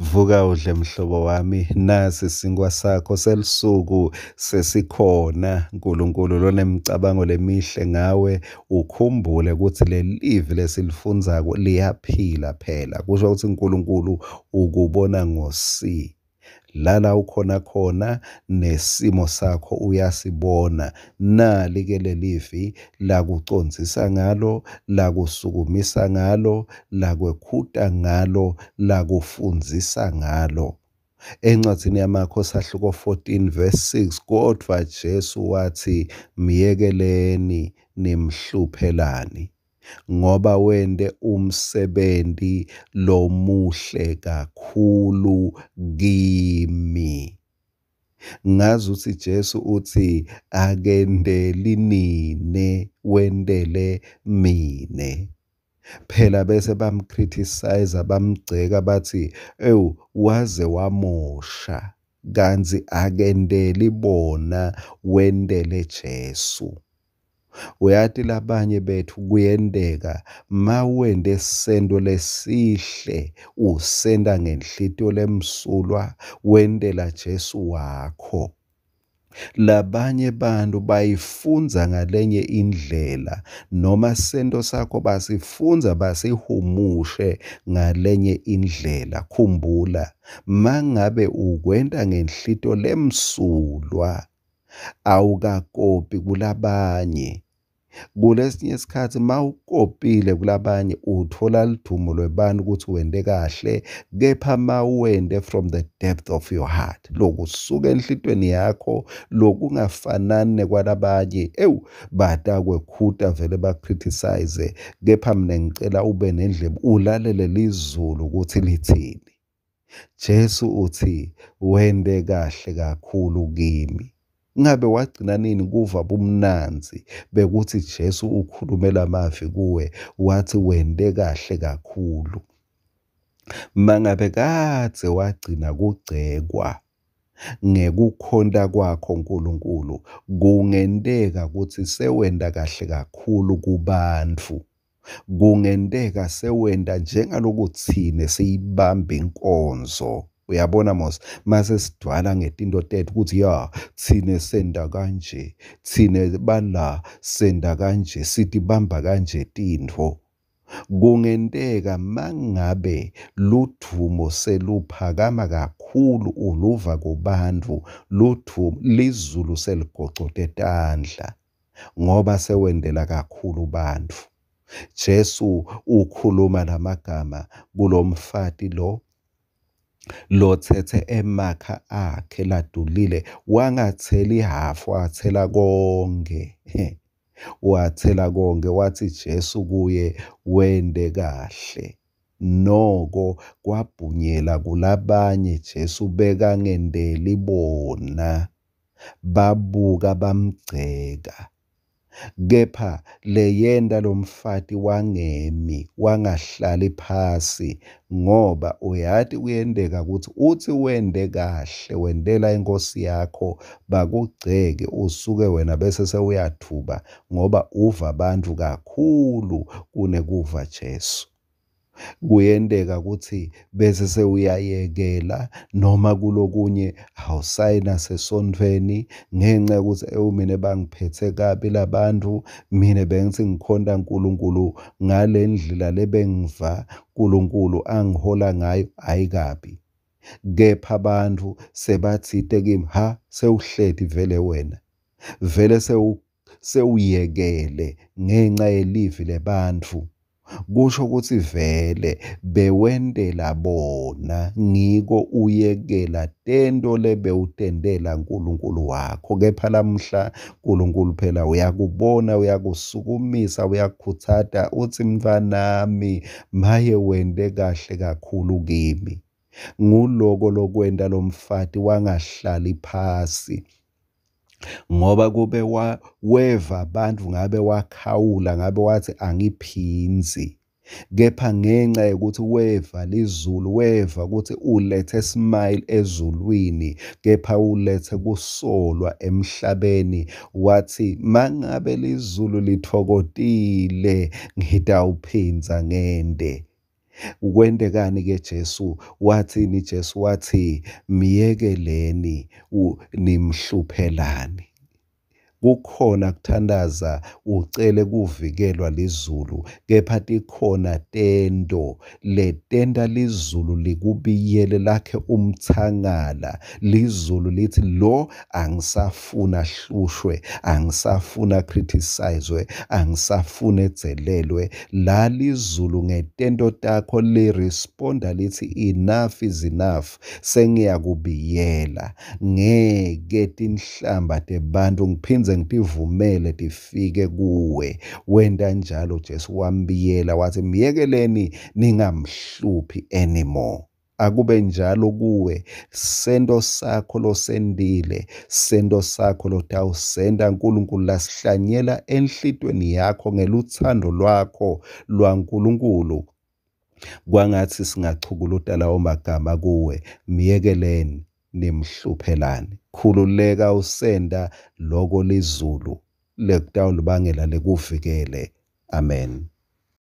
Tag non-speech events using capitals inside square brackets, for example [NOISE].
Vuka udle mhlobo wami, nasi isinkwa sakho selusuku sesikhona. Nkulunkulu lonemicabango lemihle ngawe, ukhumbule ukuthi leli livi lesilifunzako liyaphila phela. Kusho ukuthi uNkulunkulu ukubona ngosi. lala ukhona khona nesimo sakho uyasibona. Nali-ke leli ivi lakucondzisa ngalo, lakusukumisa ngalo, lakwekhuta ngalo, lakufundzisa ngalo. Encwadzini yamakhosi ahluko 14 verse 6 kodvwa Jesu wathi, Myekeleni nimhluphelani. ngoba wente umsebenti lomuhle kakhulu kimi. Ngazuthi Jesu uthi akendeli nine wentele mine. Phela bese bamcriticize bamgceka bathi ewu waze wamosha kanti akendeli bona wentele Jesu. Uyati labanye bethu kuyendeka mawende sendo lesihle usenda ngenhlitiyo lemsulwa wendela Jesu wakho labanye bantu bayifunza ngalenye indlela noma sento sakho basifunza basihumushe ngalenye indlela khumbula mangabe ukwenta ngenhlito lemsulwa awukakopi kulabanye Kulesinye isikhathi mawukopile kulabanye uthola ludumo lwebani ukuthi wende kahle kepha mawuwende from the depth of your heart loku suka enhlitweni yakho lokungafanani nekwalabanye ewu badakwe khuta vele bakriticize kepha mina ngicela ube nendlebe ulalele lizulu ukuthi lithini Jesu uthi wende kahle kakhulu kimi Ngabe wagcina nini kuva bumnanzi bekuthi Jesu ukhulumela amavi kuwe wathi wente kahle kakhulu. Mangabe kadze wagcina kugcekwa ngekukhonta kwakho nkulunkulu kungenteka kutsi sewenta kahle kakhulu kubantfu kungenteka sewenta njengalokutsine siyibamba inkonzo uyabona mos mase sidwala ngetinto tethu ukuthi ya thine senda kanje thine bala senda kanje sithi bamba kanje tintfo kungenteka mangabe ludvumo seluphakama kakhulu uluva kubantu ludvumo lizulu seligocothe tandla ngoba sewendela kakhulu bantu Jesu ukhuluma lamagama kulomfati lo lothethe emakha akhe ladulile wangathela ihhafu wathela konke [LAUGHS] wathela konke wathi Jesu kuye wende kahle noko kwabhunyela kulabanye Jesu bekangendeli bona babuka bamgceka Kepha leyenda lomfati wangemi wangahlali phasi ngoba uyati kuyenteka kutsi uthi wente kahle wentela inkosi yakho bakugceke usuke wena bese sewuyathuka ngoba uva bantfu kakhulu kunekuva Jesu. Kuyenteka ukuthi bese sewuyayekela noma kulokunye awusayi nasesontweni ngenxa yokuthi ewu mina bangiphethe kabi la bantu, mina bengithi ngikhonta uNkulunkulu ngale ndlela le bengiva uNkulunkulu angihola ngayo hhayi kabi. Kepha abantu sebathinte kimi, hha sewuhleti vele wena, vele sewuyekele ngenxa yelivi le bantu. Kusho ukuthi vele bewentela bona ngiko uyekela tento lebewutendela uNkulunkulu wakho. Kepha lamhla uNkulunkulu phela uyakubona, uyakusukumisa, uyakukhuthatha uthi mntanami maye wente kahle kakhulu kimi. Nguloko lokwenta lo mfati wangahlali phasi. ngoba kube weva abantu, ngabe wakhawula, ngabe wathi angiphinzi. Kepha ngenxa yokuthi weva lizulu, weva ukuthi ulethe smile ezulwini, kepha ulethe kusolwa emhlabeni, wathi mangabe lizulu lithokontile, ngitawuphinza ngende. Kwentekani-ke Jesu? Wathini Jesu? Wathi, Myekeleni nimhluphelani. Kukhona kuthandaza ucele kuvikelwa lizulu, kepha likhona tento. Le tenta lizulu likubiyele lakhe umthangala. Lizulu lithi lo angisafuna ahlushwe, angisafuna akhritisayizwe, angisafuna edzelelwe. La lizulu ngetento takho lirisponda lithi enough is enough, sengiyakubiyela. Ngeke tinhlamba tebantu ngiphindze ukuze ngitivumele tifike kuwe. Wenta njalo Jesu wambiyela wathi myekeleni ningamhluphi anymore akube njalo kuwe sento sakho losendile sento sakho lotawusenda nkulunkulu lasihlanyela enhlitweni yakho ngeluthando lwakho lwankulunkulu kwangathi singachukuluta lawo magama kuwe myekeleni nimhluphelani. Khululeka usenda loko lizulu lekutawulibangela likuvikele. Amen.